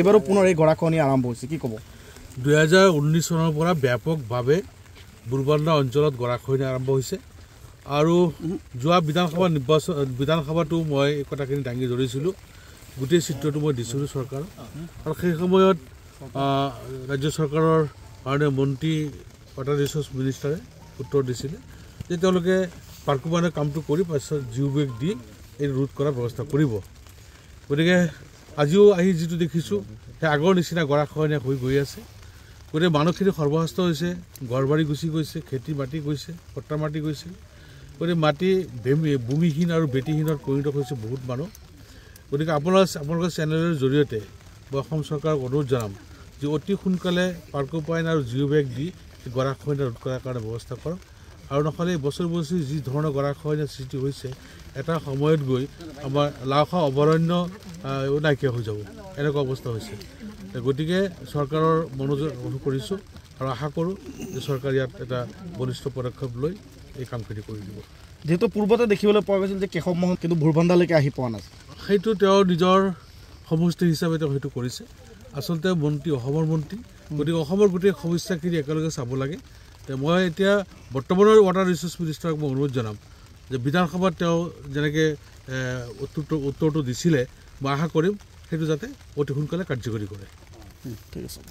এবাৰও পুনৰ এই গড়াখ আৰম্ভ হৈছে কি কব দুহেজাৰ হাজাৰ চনৰ পৰা ব্যাপকভাৱে বুৰবান্দা অঞ্চলত নিয়ে আৰম্ভ হৈছে আৰু যোৱা বিধানসভা নিৰ্বাচন বিধানসভাতো মানে কথাখিনি দাঙি ধৰিছিলোঁ গোটেই চিত্ৰটো মই দিছিলোঁ চৰকাৰক আৰু সেই সময়ত ৰাজ্য চৰকাৰৰ কাৰণে মন্ত্ৰী ৱাটাৰ ৰিচৰ্চ মিনিষ্টাৰে উত্তৰ দিছিলে যে তেওঁলোকে পাৰ্কমানেৰ কামটা কৰে পাশ জিউবেগ দি এই ৰোধ কৰাৰ ব্যৱস্থা কৰিব গতিকে আজিও আহি যিটো দেখিছোঁ সেই আগৰ নিচিনা গৰাখহনীয়া হৈ গৈ আছে গতিকে মানুহখিনি সৰ্বহস্ত হৈছে ঘৰ বাৰী গুচি গৈছে খেতি মাটি গৈছে পট্টা মাটি গৈছিল গতিকে মাটি ভূমিহীন আৰু বেটিহীনত পৰিণত হৈছে বহুত মানুহ গতিকে আপোনাৰ আপোনালোকৰ চেনেলৰ জৰিয়তে মই অসম চৰকাৰক অনুৰোধ জনাম যে অতি সোনকালে পাৰ্কোপাইন আৰু জিঅ' বেগ দি গৰাখহনীয়া ৰোধ কৰাৰ কাৰণে ব্যৱস্থা কৰক আৰু নহ'লে বছৰ বছৰি যি ধৰণৰ গৰাখহনীয়া সৃষ্টি হৈছে এটা সময়ত গৈ আমাৰ লাওখা অভয়াৰণ্য নাইকিয়া হৈ যাব এনেকুৱা অৱস্থা হৈছে গতিকে চৰকাৰৰ মনোযোগ কৰিছোঁ আৰু আশা কৰোঁ যে চৰকাৰে ইয়াত এটা বলিষ্ঠ পদক্ষেপ লৈ এই কামখিনি কৰি দিব যিহেতু পূৰ্বতে দেখিবলৈ পোৱা গৈছিল যে কেশৱ মহন কিন্তু ভূৰভাণ্ডালৈকে আহি পোৱা নাছিল সেইটো তেওঁ নিজৰ সমষ্টি হিচাপে তেওঁ সেইটো কৰিছে আচলতে মন্ত্ৰী অসমৰ মন্ত্ৰী গতিকে অসমৰ গোটেই সমস্যাখিনি একেলগে চাব লাগে মই এতিয়া বৰ্তমানৰ ৱাটাৰ ৰিচৰ্চ মিনিষ্টাৰক মই অনুৰোধ জনাম যে বিধানসভাত তেওঁ যেনেকৈ উত্তৰটো উত্তৰটো দিছিলে মই আশা কৰিম সেইটো যাতে অতি সোনকালে কাৰ্যকৰী কৰে ঠিক আছে